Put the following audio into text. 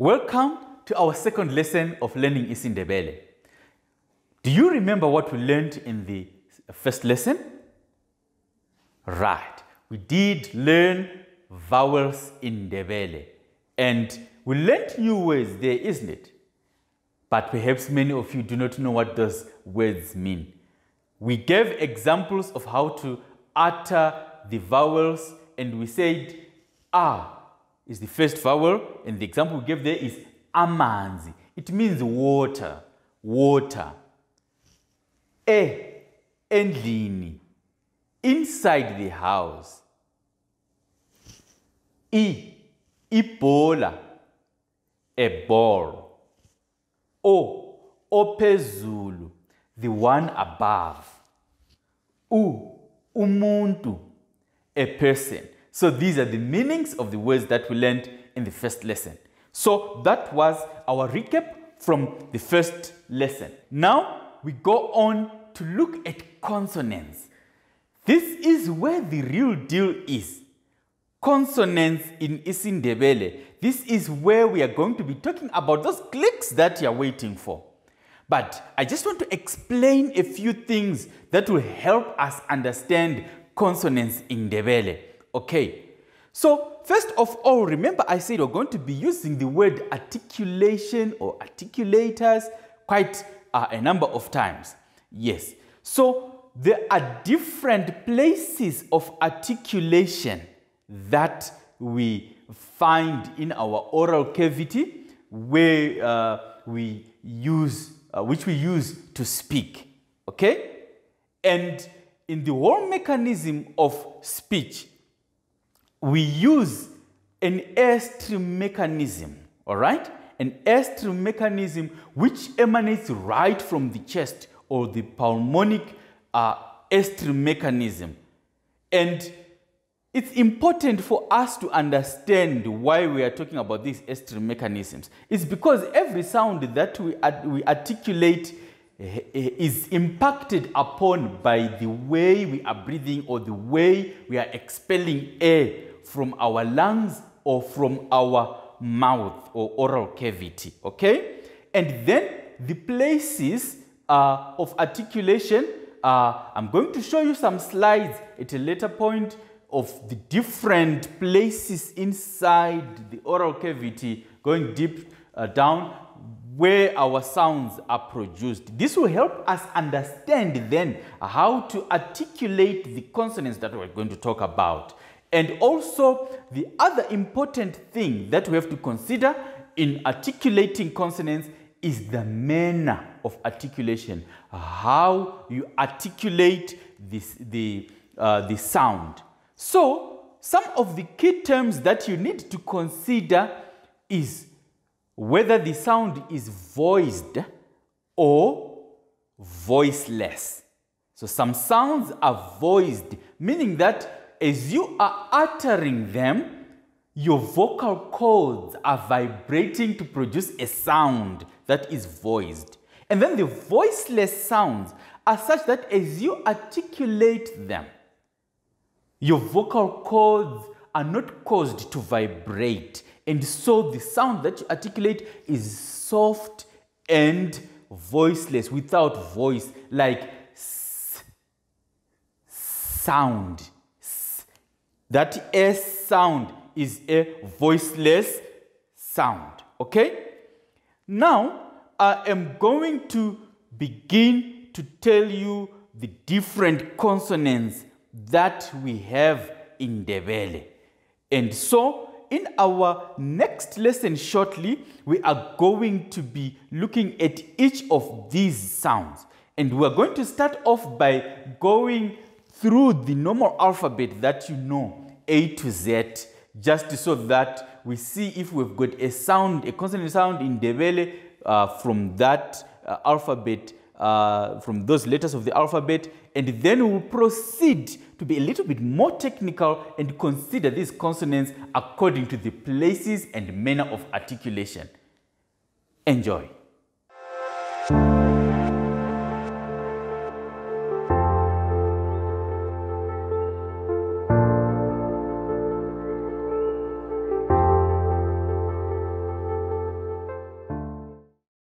Welcome to our second lesson of learning isiNdebele. Do you remember what we learned in the first lesson? Right, we did learn vowels in Ndebele and we learned new words there, isn't it? but perhaps many of you do not know what those words mean. We gave examples of how to utter the vowels and we said ah is the first vowel and the example we gave there is amanzi. It means water, water. E, endlini, inside the house. I, ipola, a ball o ophezulu the one above u umuntu a person so these are the meanings of the words that we learned in the first lesson so that was our recap from the first lesson now we go on to look at consonants this is where the real deal is consonants in isindebele this is where we are going to be talking about those clicks that you're waiting for. But I just want to explain a few things that will help us understand consonants in Ndebele. Okay, so first of all, remember I said we're going to be using the word articulation or articulators quite uh, a number of times. Yes, so there are different places of articulation that we find in our oral cavity where uh, we use, uh, which we use to speak, okay? And in the whole mechanism of speech, we use an airstream mechanism, all right? An airstream mechanism which emanates right from the chest or the pulmonic uh, airstream mechanism. And it's important for us to understand why we are talking about these extreme mechanisms. It's because every sound that we, we articulate eh, eh, is impacted upon by the way we are breathing or the way we are expelling air from our lungs or from our mouth or oral cavity, okay? And then the places uh, of articulation, uh, I'm going to show you some slides at a later point of the different places inside the oral cavity going deep uh, down where our sounds are produced. This will help us understand then how to articulate the consonants that we're going to talk about. And also the other important thing that we have to consider in articulating consonants is the manner of articulation, how you articulate this, the, uh, the sound. So some of the key terms that you need to consider is whether the sound is voiced or voiceless. So some sounds are voiced, meaning that as you are uttering them, your vocal cords are vibrating to produce a sound that is voiced. And then the voiceless sounds are such that as you articulate them, your vocal cords are not caused to vibrate. And so the sound that you articulate is soft and voiceless, without voice, like s sound. S. That S sound is a voiceless sound. Okay? Now, I am going to begin to tell you the different consonants that we have in Debele. And so, in our next lesson shortly, we are going to be looking at each of these sounds. And we're going to start off by going through the normal alphabet that you know, A to Z, just so that we see if we've got a sound, a consonant sound in Debele uh, from that uh, alphabet uh, from those letters of the alphabet and then we'll proceed to be a little bit more technical and consider these consonants according to the places and manner of articulation. Enjoy.